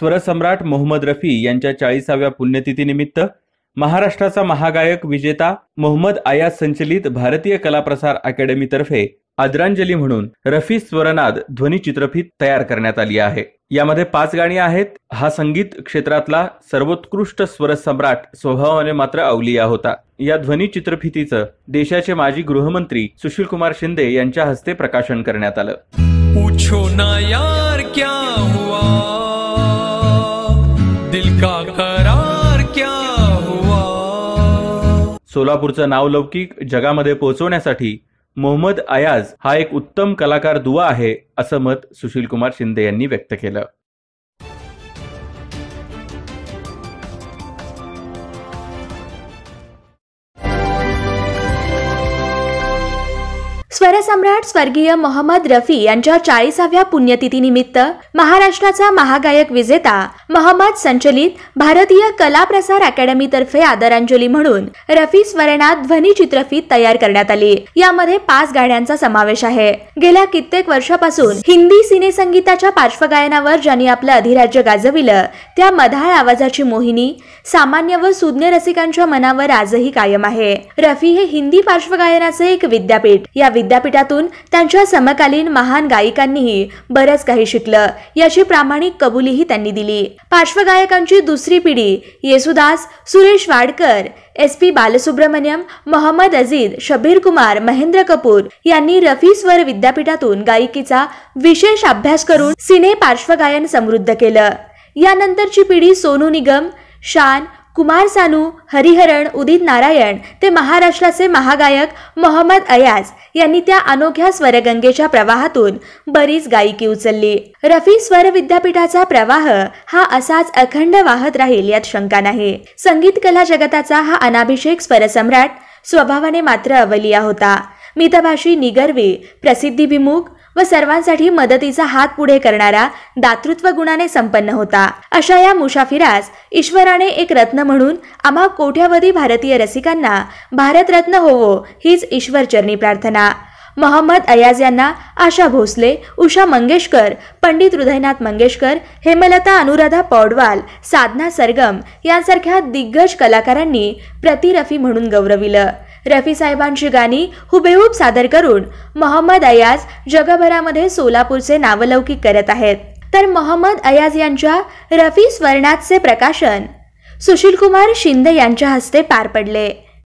स्वरसम्राट मोहम्मद रफी यांच्या चाळीसाव्या पुण्यतिथीनिमित्त महाराष्ट्राचा महागायक विजेता मोहम्मद आयाज संचलित भारतीय कलाप्रसार अकॅडमीतर्फे आदरांजली म्हणून रफी स्वरनाद ध्वनी चित्रफित तयार करण्यात आली आहे यामध्ये पाच गाणी आहेत हा संगीत क्षेत्रातला सर्वोत्कृष्ट स्वरसम्राट स्वभावाने मात्र अवलिया होता या ध्वनी चित्रफितीचं देशाचे माजी गृहमंत्री सुशील कुमार शिंदे यांच्या हस्ते प्रकाशन करण्यात आलं पूछो ना यार क्या करार क्या हुआ सोलापूरचं नावलौकिक जगामध्ये पोहोचवण्यासाठी मोहम्मद अयाज हा एक उत्तम कलाकार दुवा आहे असं मत कुमार शिंदे यांनी व्यक्त केलं स्वरसम्राट स्वर्गीय मोहम्मद रफी यांच्या चाळीसाव्या पुण्यतिथीनिमित्त महाराष्ट्राचा महागायक विजेता मोहम्मद संचलित भारतीय कला प्रसार तर्फे आदरांजली म्हणून रफी स्मरणात ध्वनी चित्रफीत तयार करण्यात आली यामध्ये पाच गाण्यांचा समावेश आहे गेल्या कित्येक वर्षापासून हिंदी सिनेसंगीताच्या पार्श्वगायनावर ज्यांनी आपलं अधिराज्य गाजविलं त्या मधाळ आवाजाची मोहिनी सामान्य व सुज्ञ रसिकांच्या मनावर आजही कायम आहे रफी हे हिंदी पार्श्वगायनाचे एक विद्यापीठ या विद्यापीठातून त्यांच्या समकालीन महान गायिकांनीही बरेच काही शिकलं याची प्रामाणिक कबुलीही त्यांनी दिली पार्श्वगायकांची दुसरी पिढी येसुदास सुरेश वाडकर एस पी बालसुब्रमण्यम मोहम्मद अझीद शबीर कुमार महेंद्र कपूर यांनी रफी स्वर विद्यापीठातून गायिकेचा विशेष अभ्यास करून सिने पार्श्वगायन समृद्ध केलं यानंतरची पिढी सोनू निगम शान कुमार सानू हरिहरण उदित नारायण ते महाराष्ट्राचे महागायक मोहम्मद अयाज यांनी त्या अनोख्या स्वरगंगेच्या प्रवाहातून बरीच गायकी उचलली रफी स्वर विद्यापीठाचा प्रवाह हा असाच अखंड वाहत राहील यात शंका नाही संगीत कला जगताचा हा अनाभिषेक स्वरसम्राट स्वभावाने मात्र अवलिया होता मितभाषी निगर्वी प्रसिद्धीभिमुख व सर्वांसाठी मदतीचा हात पुढे करणारा दातृत्व गुणाने संपन्न होता अशा या मुशाफिरास ईश्वराने एक रत्न म्हणून आम्हा कोट्यावधी भारतीय रसिकांना भारतरत्न होवो हो, हीच ईश्वरचरणी प्रार्थना मोहम्मद अयाज यांना आशा भोसले उषा मंगेशकर पंडित हृदयनाथ मंगेशकर हेमलता अनुराधा पौडवाल साधना सरगम यांसारख्या दिग्गज कलाकारांनी प्रतिरफी म्हणून गौरविलं रफी साहेबांची गाणी हुबेहूब सादर करून मोहम्मद अयाज जगभरामध्ये सोलापूरचे नावलौकिक करत आहेत तर मोहम्मद अयाज यांच्या रफी स्वर्णाचे प्रकाशन सुशील कुमार शिंदे यांच्या हस्ते पार पडले